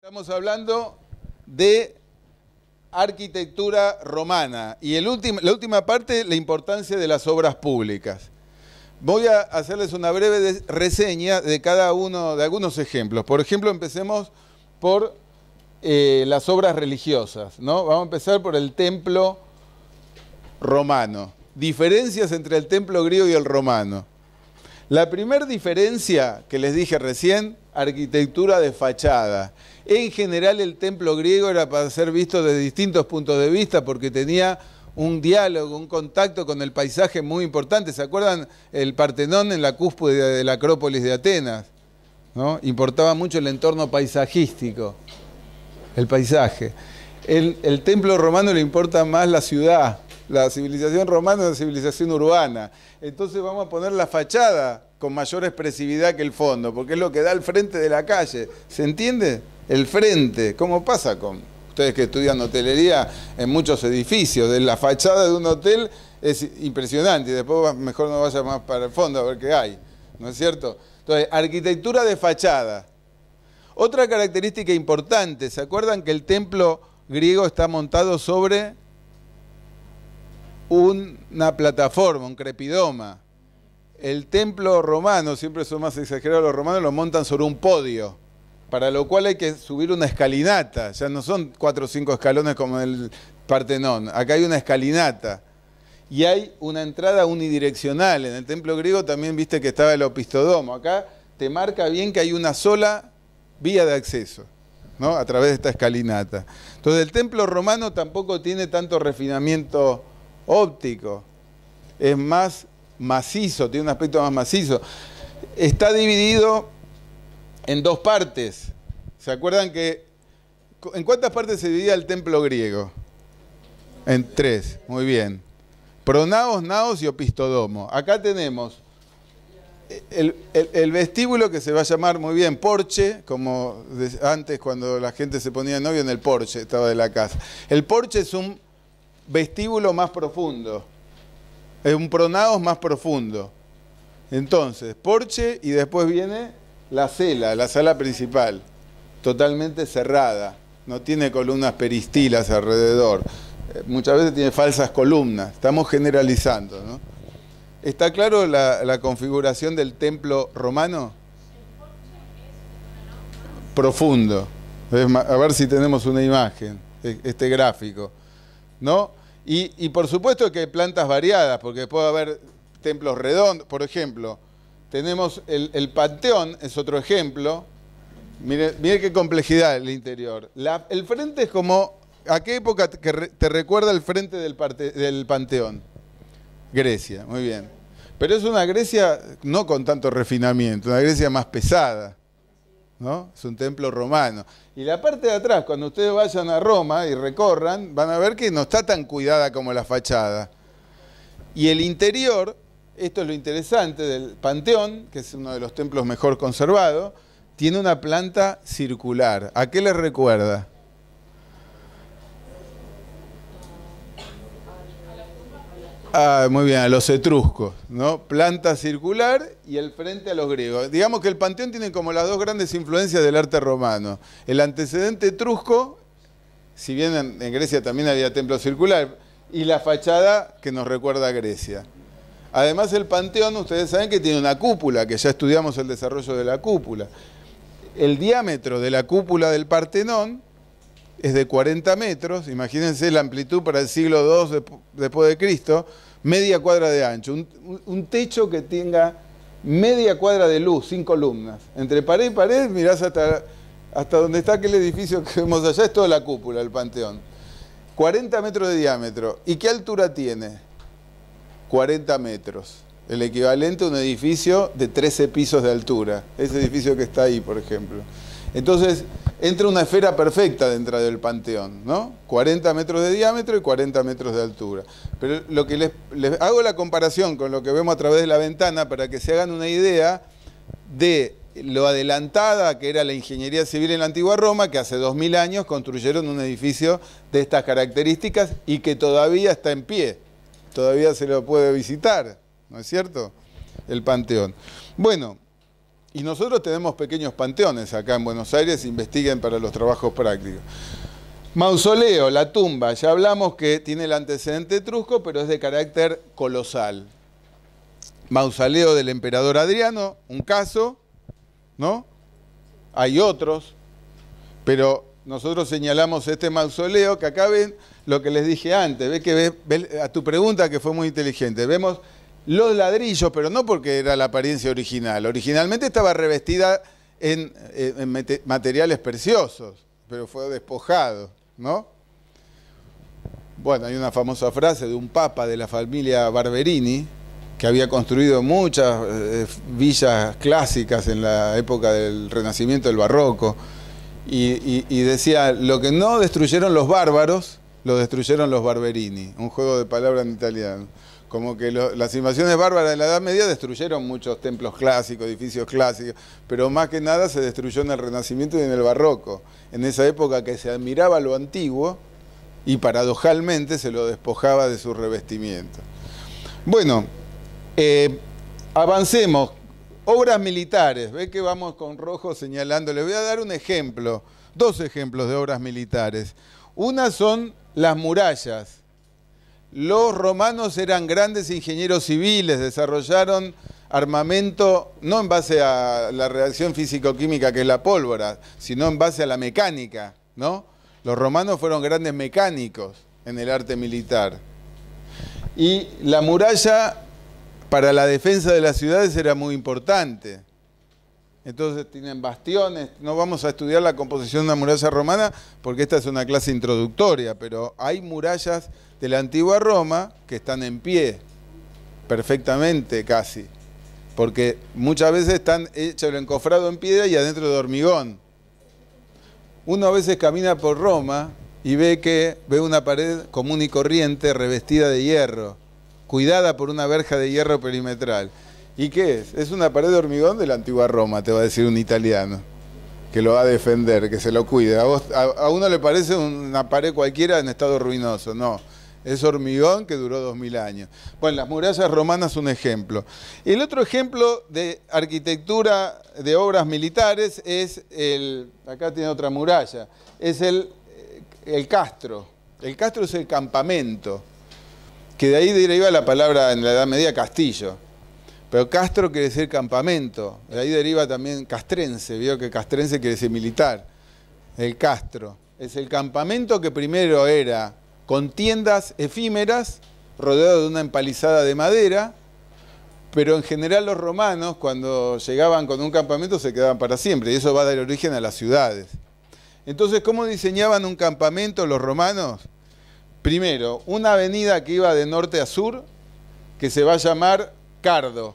Estamos hablando de arquitectura romana y la última parte, la importancia de las obras públicas. Voy a hacerles una breve reseña de cada uno, de algunos ejemplos. Por ejemplo, empecemos por eh, las obras religiosas. ¿no? Vamos a empezar por el templo romano. Diferencias entre el templo griego y el romano. La primera diferencia que les dije recién, arquitectura de fachada. En general el templo griego era para ser visto desde distintos puntos de vista porque tenía un diálogo, un contacto con el paisaje muy importante. ¿Se acuerdan el Partenón en la cúspide de la Acrópolis de Atenas? ¿No? Importaba mucho el entorno paisajístico, el paisaje. El, el templo romano le importa más la ciudad, la civilización romana es una civilización urbana. Entonces vamos a poner la fachada con mayor expresividad que el fondo, porque es lo que da el frente de la calle. ¿Se entiende? El frente, ¿cómo pasa con ustedes que estudian hotelería en muchos edificios? la fachada de un hotel es impresionante y después mejor no vaya más para el fondo a ver qué hay, ¿no es cierto? Entonces, arquitectura de fachada. Otra característica importante, ¿se acuerdan que el templo griego está montado sobre una plataforma, un crepidoma. El templo romano, siempre son más exagerados los romanos, lo montan sobre un podio, para lo cual hay que subir una escalinata. Ya no son cuatro o cinco escalones como en el Partenón, acá hay una escalinata. Y hay una entrada unidireccional. En el templo griego también viste que estaba el opistodomo. Acá te marca bien que hay una sola vía de acceso. ¿no? a través de esta escalinata. Entonces el templo romano tampoco tiene tanto refinamiento óptico, es más macizo, tiene un aspecto más macizo. Está dividido en dos partes. ¿Se acuerdan que... ¿En cuántas partes se dividía el templo griego? En tres, muy bien. Pronaos, naos y opistodomo. Acá tenemos el, el, vestíbulo que se va a llamar muy bien porche, como antes cuando la gente se ponía novio en el porche, estaba de la casa. El porche es un vestíbulo más profundo, es un pronaos más profundo. Entonces, porche y después viene la cela, la sala principal, totalmente cerrada, no tiene columnas peristilas alrededor, eh, muchas veces tiene falsas columnas, estamos generalizando. ¿no? ¿Está claro la, la configuración del templo romano? Profundo. A ver si tenemos una imagen, e-, este gráfico. ¿No? Y, por supuesto que hay plantas variadas, porque puede haber templos redondos, por ejemplo. Tenemos el, panteón, es otro ejemplo. Mire, qué complejidad el interior. el frente es como. ¿A qué época te, recuerda el frente del, del panteón? Grecia, muy bien. Pero es una Grecia no con tanto refinamiento, una Grecia más pesada. Es un templo romano. Y la parte de atrás, cuando ustedes vayan a Roma y recorran, van a ver que no está tan cuidada como la fachada. Y el interior, esto es lo interesante del Panteón, que es uno de los templos mejor conservados, tiene una planta circular. ¿A qué les recuerda? Ah, muy bien, a los etruscos, ¿no? Planta circular y el frente a los griegos. Digamos que el panteón tiene como las dos grandes influencias del arte romano. El antecedente etrusco, si bien en, Grecia también había templo circular, y la fachada que nos recuerda a Grecia. Además el panteón, ustedes saben que tiene una cúpula, que ya estudiamos el desarrollo de la cúpula. El diámetro de la cúpula del Partenón es de 40 metros, imagínense la amplitud para el siglo II después de Cristo, media cuadra de ancho, un, techo que tenga media cuadra de luz, sin columnas. Entre pared y pared mirás hasta, hasta donde está aquel edificio que vemos allá, es toda la cúpula, el panteón. 40 metros de diámetro. ¿Y qué altura tiene? 40 metros. El equivalente a un edificio de 13 pisos de altura. Ese edificio que está ahí, por ejemplo. Entonces, entra una esfera perfecta dentro del panteón, ¿no? 40 metros de diámetro y 40 metros de altura. Pero lo que les, hago la comparación con lo que vemos a través de la ventana para que se hagan una idea de lo adelantada que era la ingeniería civil en la antigua Roma, que hace 2000 años construyeron un edificio de estas características y que todavía está en pie, todavía se lo puede visitar, ¿no es cierto? El Panteón. Bueno, y nosotros tenemos pequeños panteones acá en Buenos Aires, investiguen para los trabajos prácticos. Mausoleo, la tumba, ya hablamos que tiene el antecedente etrusco, pero es de carácter colosal. Mausoleo del emperador Adriano, un caso, ¿no? Hay otros, pero nosotros señalamos este mausoleo que acá ven lo que les dije antes, ves que a tu pregunta que fue muy inteligente, vemos los ladrillos, pero no porque era la apariencia original. Originalmente estaba revestida en, eh, materiales preciosos, pero fue despojado, ¿no? Bueno, hay una famosa frase de un papa de la familia Barberini, que había construido muchas eh, villas clásicas en la época del Renacimiento, del Barroco, y, y, decía, lo que no destruyeron los bárbaros, lo destruyeron los barberini, un juego de palabras en italiano como que las invasiones bárbaras de la Edad Media destruyeron muchos templos clásicos, edificios clásicos, pero más que nada se destruyó en el Renacimiento y en el Barroco, en esa época que se admiraba lo antiguo y paradojalmente se lo despojaba de su revestimiento. Bueno, eh, avancemos. Obras militares, ve que vamos con rojo señalando. Le voy a dar un ejemplo, dos ejemplos de obras militares. Una son las murallas los romanos eran grandes ingenieros civiles, desarrollaron armamento no en base a la reacción físico-química que es la pólvora, sino en base a la mecánica, ¿no? Los romanos fueron grandes mecánicos en el arte militar. Y la muralla para la defensa de las ciudades era muy importante. Entonces tienen bastiones. No vamos a estudiar la composición de una muralla romana porque esta es una clase introductoria, pero hay murallas de la antigua Roma que están en pie, perfectamente casi, porque muchas veces están hechas el encofrado en piedra y adentro de hormigón. Uno a veces camina por Roma y ve que ve una pared común y corriente revestida de hierro, cuidada por una verja de hierro perimetral. ¿Y qué es? Es una pared de hormigón de la antigua Roma, te va a decir un italiano, que lo va a defender, que se lo cuide. A, uno le parece una pared cualquiera en estado ruinoso, no. Es hormigón que duró dos mil años. Bueno, las murallas romanas un ejemplo. El otro ejemplo de arquitectura de obras militares es el, acá tiene otra muralla, es el, el castro. El castro es el campamento, que de ahí deriva la palabra en la Edad Media castillo pero Castro quiere decir campamento, de ahí deriva también castrense, vio que castrense quiere decir militar, el Castro. Es el campamento que primero era con tiendas efímeras, rodeado de una empalizada de madera, pero en general los romanos cuando llegaban con un campamento se quedaban para siempre, y eso va a dar origen a las ciudades. Entonces, ¿cómo diseñaban un campamento los romanos? Primero, una avenida que iba de norte a sur, que se va a llamar Cardo,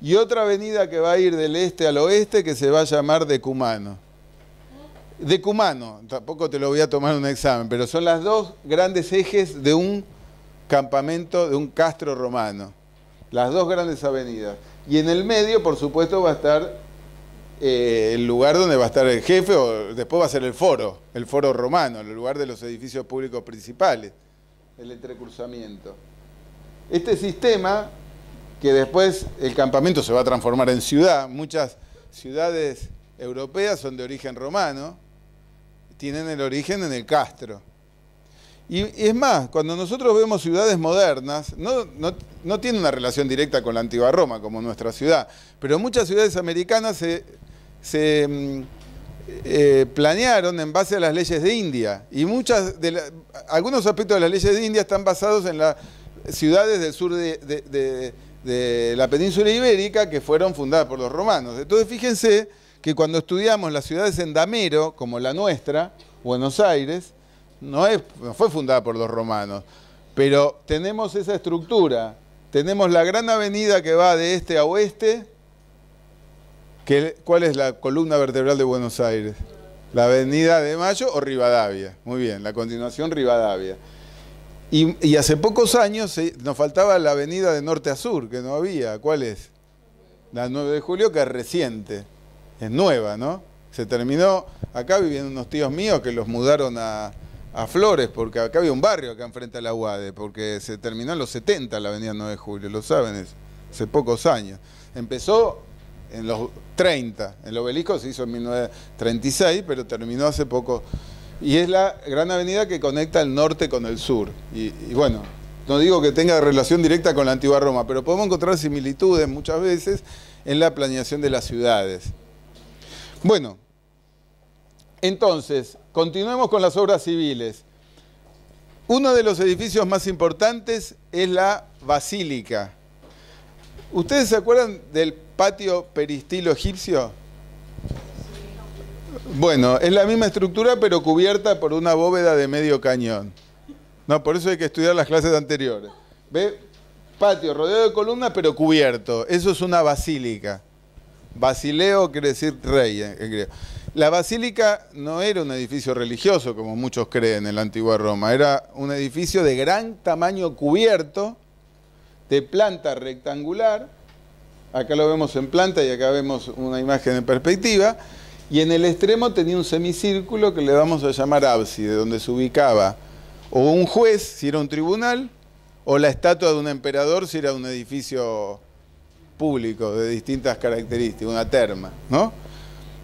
y otra avenida que va a ir del este al oeste que se va a llamar Decumano. Decumano, tampoco te lo voy a tomar un examen, pero son las dos grandes ejes de un campamento, de un castro romano. Las dos grandes avenidas. Y en el medio, por supuesto, va a estar eh, el lugar donde va a estar el jefe, o después va a ser el foro, el foro romano, el lugar de los edificios públicos principales, el entrecruzamiento. Este sistema que después el campamento se va a transformar en ciudad. Muchas ciudades europeas son de origen romano, tienen el origen en el Castro. Y es más, cuando nosotros vemos ciudades modernas, no, no, tiene una relación directa con la antigua Roma como nuestra ciudad, pero muchas ciudades americanas se, mm, eh, planearon en base a las leyes de India. Y muchas de algunos aspectos de las leyes de India están basados en las ciudades del sur de de la península ibérica que fueron fundadas por los romanos. Entonces fíjense que cuando estudiamos las ciudades en damero, como la nuestra, Buenos Aires, no, es, fue fundada por los romanos, pero tenemos esa estructura, tenemos la gran avenida que va de este a oeste, ¿cuál es la columna vertebral de Buenos Aires? La avenida de Mayo o Rivadavia, muy bien, la continuación Rivadavia. Y, hace pocos años eh, nos faltaba la avenida de norte a sur, que no había. ¿Cuál es? La 9 de julio, que es reciente. Es nueva, ¿no? Se terminó. Acá vivían unos tíos míos que los mudaron a, Flores, porque acá había un barrio acá enfrente a la UADE, porque se terminó en los 70 la avenida 9 de julio, lo saben, es, hace pocos años. Empezó en los 30, el obelisco se hizo en 1936, pero terminó hace poco y es la gran avenida que conecta el norte con el sur. Y, bueno, no digo que tenga relación directa con la antigua Roma, pero podemos encontrar similitudes muchas veces en la planeación de las ciudades. Bueno, entonces, continuemos con las obras civiles. Uno de los edificios más importantes es la basílica. ¿Ustedes se acuerdan del patio peristilo egipcio? Bueno, es la misma estructura pero cubierta por una bóveda de medio cañón. No, por eso hay que estudiar las clases anteriores. ¿Ve? Patio rodeado de columnas pero cubierto. Eso es una basílica. Basileo quiere decir rey eh, en La basílica no era un edificio religioso, como muchos creen en la antigua Roma, era un edificio de gran tamaño cubierto, de planta rectangular, acá lo vemos en planta y acá vemos una imagen en perspectiva, y en el extremo tenía un semicírculo que le vamos a llamar ábside, donde se ubicaba o un juez, si era un tribunal, o la estatua de un emperador, si era un edificio público de distintas características, una terma, ¿no?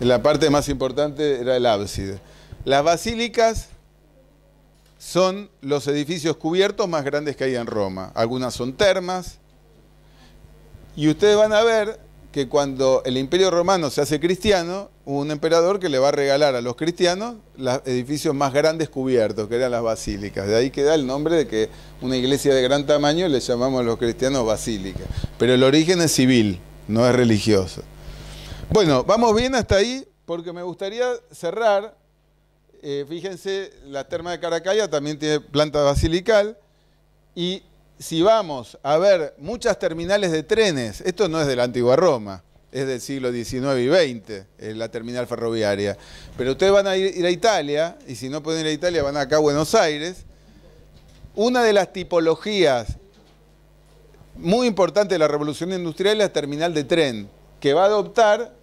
La parte más importante era el ábside. Las basílicas son los edificios cubiertos más grandes que hay en Roma. Algunas son termas. Y ustedes van a ver que cuando el imperio romano se hace cristiano, hubo un emperador que le va a regalar a los cristianos los edificios más grandes cubiertos, que eran las basílicas. De ahí queda el nombre de que una iglesia de gran tamaño le llamamos a los cristianos basílica. Pero el origen es civil, no es religioso. Bueno, vamos bien hasta ahí, porque me gustaría cerrar. Eh, fíjense, la terma de Caracalla también tiene planta basilical y si vamos a ver muchas terminales de trenes, esto no es de la antigua Roma, es del siglo XIX y XX, es eh, la terminal ferroviaria. Pero ustedes van a ir, a Italia, y si no pueden ir a Italia, van acá a Buenos Aires. Una de las tipologías muy importantes de la revolución industrial es la terminal de tren, que va a adoptar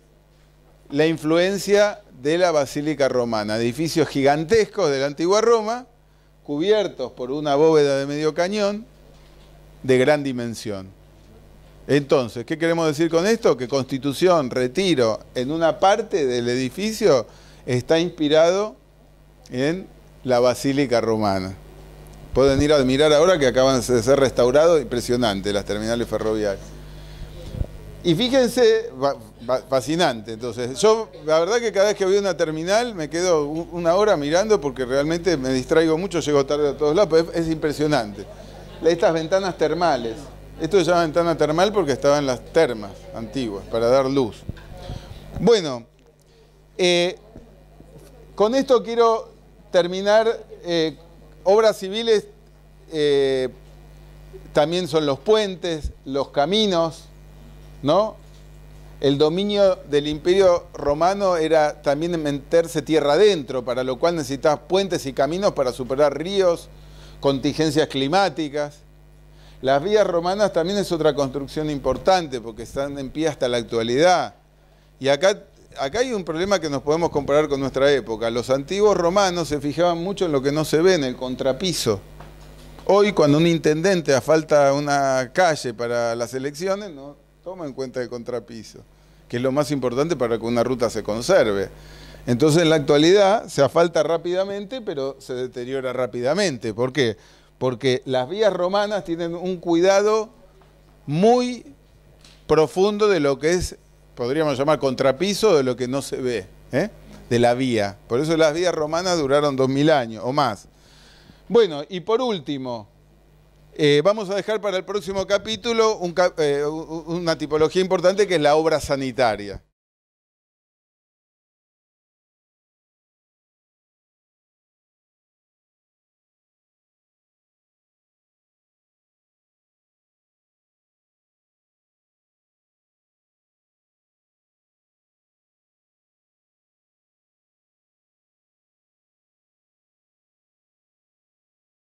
la influencia de la Basílica Romana, edificios gigantescos de la antigua Roma, cubiertos por una bóveda de medio cañón, de gran dimensión. Entonces, ¿qué queremos decir con esto? Que Constitución, Retiro, en una parte del edificio está inspirado en la Basílica Romana. Pueden ir a admirar ahora que acaban de ser restaurados, impresionante, las terminales ferroviarias. Y fíjense, fascinante, entonces, yo la verdad que cada vez que voy a una terminal me quedo una hora mirando porque realmente me distraigo mucho, llego tarde a todos lados, pero es impresionante estas ventanas termales. Esto se llama ventana termal porque estaban las termas antiguas para dar luz. Bueno, eh, con esto quiero terminar. Eh, obras civiles eh, también son los puentes, los caminos, ¿no? El dominio del imperio romano era también meterse tierra adentro, para lo cual necesitas puentes y caminos para superar ríos, contingencias climáticas. Las vías romanas también es otra construcción importante porque están en pie hasta la actualidad. Y acá, acá hay un problema que nos podemos comparar con nuestra época. Los antiguos romanos se fijaban mucho en lo que no se ve, en el contrapiso. Hoy cuando un intendente asfalta una calle para las elecciones, no toma en cuenta el contrapiso, que es lo más importante para que una ruta se conserve. Entonces en la actualidad se asfalta rápidamente, pero se deteriora rápidamente. ¿Por qué? Porque las vías romanas tienen un cuidado muy profundo de lo que es, podríamos llamar contrapiso, de lo que no se ve, ¿eh? de la vía. Por eso las vías romanas duraron 2000 años o más. Bueno, y por último, eh, vamos a dejar para el próximo capítulo eh, una tipología importante que es la obra sanitaria.